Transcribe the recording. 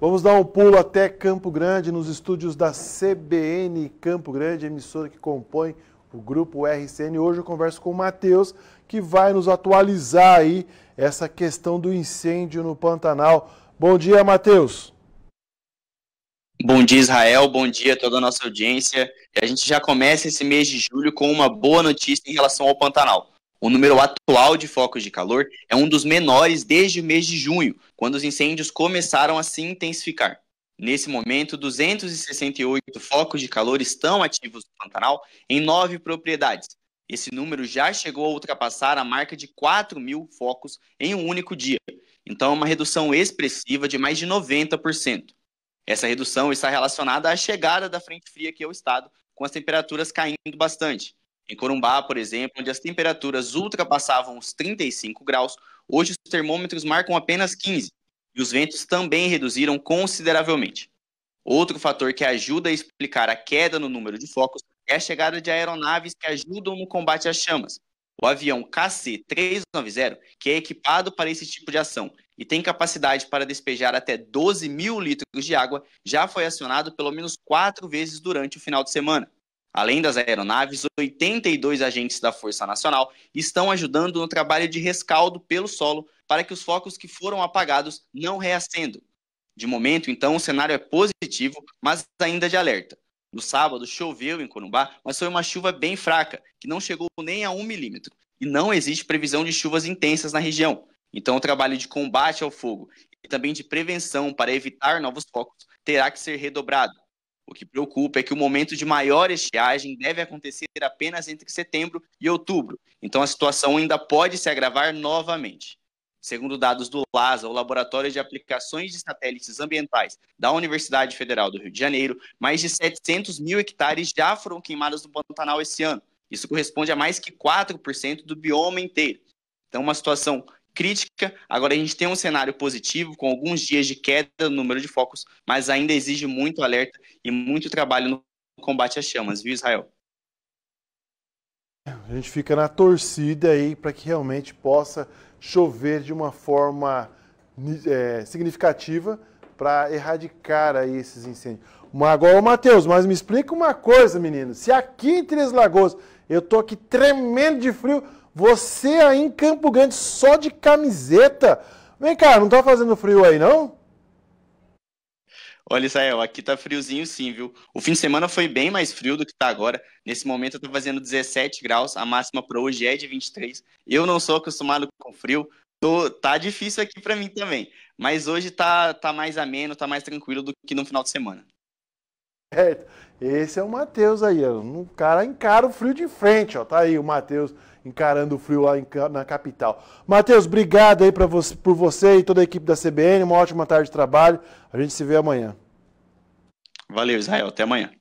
Vamos dar um pulo até Campo Grande, nos estúdios da CBN Campo Grande, emissora que compõe o grupo RCN. Hoje eu converso com o Matheus, que vai nos atualizar aí essa questão do incêndio no Pantanal. Bom dia, Matheus. Bom dia, Israel. Bom dia a toda a nossa audiência. a gente já começa esse mês de julho com uma boa notícia em relação ao Pantanal. O número atual de focos de calor é um dos menores desde o mês de junho, quando os incêndios começaram a se intensificar. Nesse momento, 268 focos de calor estão ativos no Pantanal em nove propriedades. Esse número já chegou a ultrapassar a marca de 4 mil focos em um único dia. Então, é uma redução expressiva de mais de 90%. Essa redução está relacionada à chegada da frente fria aqui ao é estado, com as temperaturas caindo bastante. Em Corumbá, por exemplo, onde as temperaturas ultrapassavam os 35 graus, hoje os termômetros marcam apenas 15 e os ventos também reduziram consideravelmente. Outro fator que ajuda a explicar a queda no número de focos é a chegada de aeronaves que ajudam no combate às chamas. O avião KC-390, que é equipado para esse tipo de ação e tem capacidade para despejar até 12 mil litros de água, já foi acionado pelo menos quatro vezes durante o final de semana. Além das aeronaves, 82 agentes da Força Nacional estão ajudando no trabalho de rescaldo pelo solo para que os focos que foram apagados não reacendam. De momento, então, o cenário é positivo, mas ainda de alerta. No sábado, choveu em Corumbá, mas foi uma chuva bem fraca, que não chegou nem a um milímetro, e não existe previsão de chuvas intensas na região. Então, o trabalho de combate ao fogo e também de prevenção para evitar novos focos terá que ser redobrado. O que preocupa é que o momento de maior estiagem deve acontecer apenas entre setembro e outubro, então a situação ainda pode se agravar novamente. Segundo dados do LASA, o Laboratório de Aplicações de Satélites Ambientais da Universidade Federal do Rio de Janeiro, mais de 700 mil hectares já foram queimados no Pantanal esse ano. Isso corresponde a mais que 4% do bioma inteiro. Então, uma situação crítica. Agora a gente tem um cenário positivo, com alguns dias de queda no número de focos, mas ainda exige muito alerta e muito trabalho no combate às chamas, viu, Israel? A gente fica na torcida aí para que realmente possa chover de uma forma é, significativa para erradicar aí esses incêndios. Mas agora, Matheus, mas me explica uma coisa, menino. Se aqui em Três Lagoas eu tô aqui tremendo de frio, você aí em Campo Grande só de camiseta. Vem cá, não tá fazendo frio aí não? Olha, Israel, aqui tá friozinho sim, viu? O fim de semana foi bem mais frio do que tá agora. Nesse momento eu tô fazendo 17 graus, a máxima para hoje é de 23. Eu não sou acostumado com frio, Tô, tá difícil aqui para mim também. Mas hoje tá, tá mais ameno, tá mais tranquilo do que no final de semana certo. Esse é o Matheus aí, um O cara encara o frio de frente, ó. Tá aí o Matheus encarando o frio lá em, na capital. Matheus, obrigado aí você, por você e toda a equipe da CBN. Uma ótima tarde de trabalho. A gente se vê amanhã. Valeu, Israel. Até amanhã.